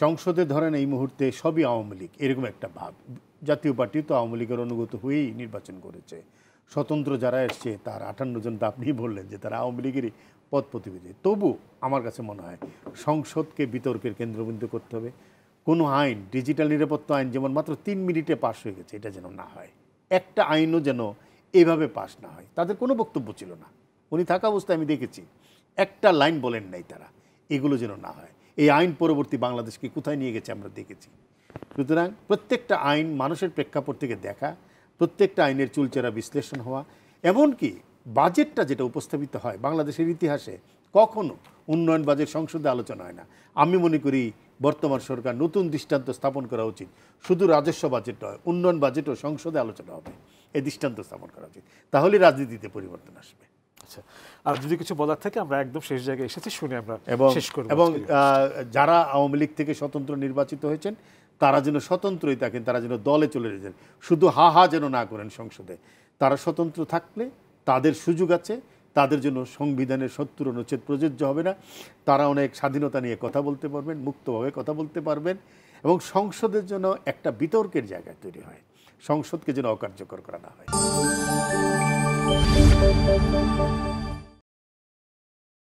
সংসদে ধরেন এই মুহূর্তে সবই আওয়ামী লীগ এরকম একটা ভাব জাতীয় পার্টি তো আওয়ামী লীগের অনুগত হয়েই নির্বাচন করেছে স্বতন্ত্র যারা এসছে তার আটান্ন জন তো আপনিই বললেন যে তারা আওয়ামী লীগেরই পদ প্রতিবিধি তবু আমার কাছে মনে হয় সংসদকে বিতর্কের কেন্দ্রবিন্দু করতে হবে কোনো আইন ডিজিটাল নিরাপত্তা আইন যেমন মাত্র তিন মিনিটে পাশ হয়ে গেছে এটা যেন না হয় একটা আইনও যেন এভাবে পাশ না হয় তাদের কোনো বক্তব্য ছিল না উনি থাকা অবস্থায় আমি দেখেছি একটা লাইন বলেন নাই তারা এগুলো যেন না হয় এই আইন পরবর্তী বাংলাদেশকে কোথায় নিয়ে গেছে আমরা দেখেছি সুতরাং প্রত্যেকটা আইন মানুষের প্রেক্ষাপট থেকে দেখা প্রত্যেকটা আইনের চুলচেরা বিশ্লেষণ হওয়া এমনকি বাজেটটা যেটা উপস্থাপিত হয় বাংলাদেশের ইতিহাসে কখনো উন্নয়ন বাজেট সংসদে আলোচনা হয় না আমি মনে করি বর্তমান সরকার নতুন দৃষ্টান্ত স্থাপন করা উচিত শুধু রাজস্ব বাজেট নয় উন্নয়ন বাজেটও সংসদে আলোচনা হবে এই দৃষ্টান্ত স্থাপন করা উচিত তাহলে রাজনীতিতে পরিবর্তন আসবে আচ্ছা আর যদি কিছু বলার থাকে আমরা একদম শেষ জায়গায় এসেছি শুনে আমরা এবং শেষ করব এবং যারা আওয়ামী লীগ থেকে স্বতন্ত্র নির্বাচিত হয়েছেন তারা যেন স্বতন্ত্রই থাকেন তারা যেন দলে চলে যেতেন শুধু হা হা যেন না করেন সংসদে তারা স্বতন্ত্র থাকলে তাদের সুযোগ আছে তাদের জন্য সংবিধানের সত্তর অনুচ্ছেদ প্রযোজ্য হবে না তারা অনেক স্বাধীনতা নিয়ে কথা বলতে পারবেন মুক্তভাবে কথা বলতে পারবেন এবং সংসদের জন্য একটা বিতর্কের জায়গায় তৈরি হয় সংসদকে যেন অকার্যকর করা না হয়